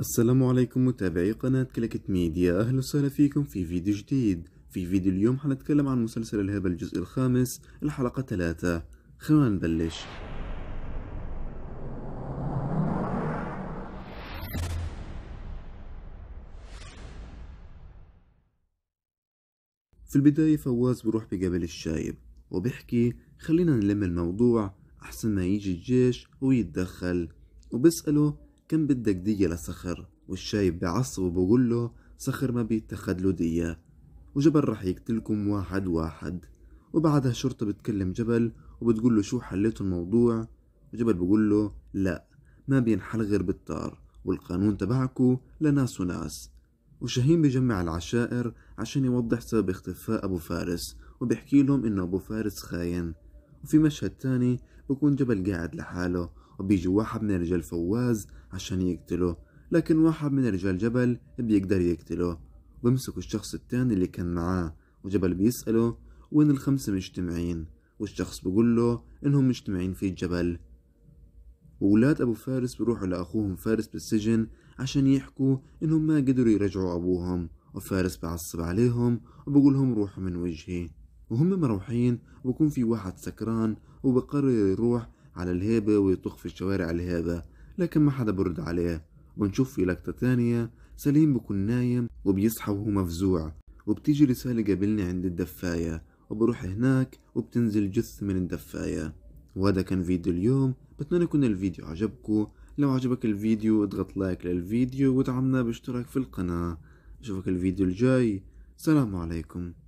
السلام عليكم متابعي قناة كلكت ميديا أهلا وسهلا فيكم في فيديو جديد في فيديو اليوم حنتكلم عن مسلسل الهبة الجزء الخامس الحلقة ثلاثة خلونا نبلش في البداية فواز بروح بقبل الشايب وبيحكي خلينا نلم الموضوع أحسن ما يجي الجيش ويتدخل وبسأله كم بدك دية لصخر والشايب بعصب وبقول له صخر ما بيتخذ له دية وجبل رح يقتلكم واحد واحد وبعدها الشرطة بتكلم جبل وبتقول له شو حليتوا الموضوع وجبل بقول له لا ما بينحل غير بالطار والقانون تبعكو لناس وناس وشاهين بجمع العشائر عشان يوضح سبب اختفاء أبو فارس وبيحكي لهم إنه أبو فارس خاين وفي مشهد تاني بكون جبل قاعد لحاله وبيجي واحد من رجال فواز عشان يقتله لكن واحد من رجال جبل بيقدر يقتله وبمسك الشخص التاني اللي كان معاه وجبل بيسأله وين الخمسة مجتمعين والشخص بيقول له إنهم مجتمعين في الجبل وولاد أبو فارس بيروحوا لأخوهم فارس بالسجن عشان يحكوا إنهم ما قدروا يرجعوا أبوهم وفارس بعصب عليهم وبقول لهم روحوا من وجهي وهم مروحين وبكون في واحد سكران وبقرر يروح على الهيبة ويطخ في الشوارع لهذا لكن ما حدا برد عليه ونشوف في لقطة تانية سليم بكون نايم وبيصحى وهو مفزوع وبتيجي رسالة قابلني عند الدفاية وبروح هناك وبتنزل جثة من الدفاية وهذا كان فيديو اليوم بتمنى يكون الفيديو عجبكم لو عجبك الفيديو اضغط لايك للفيديو ودعمنا باشتراك في القناة اشوفك الفيديو الجاي سلام عليكم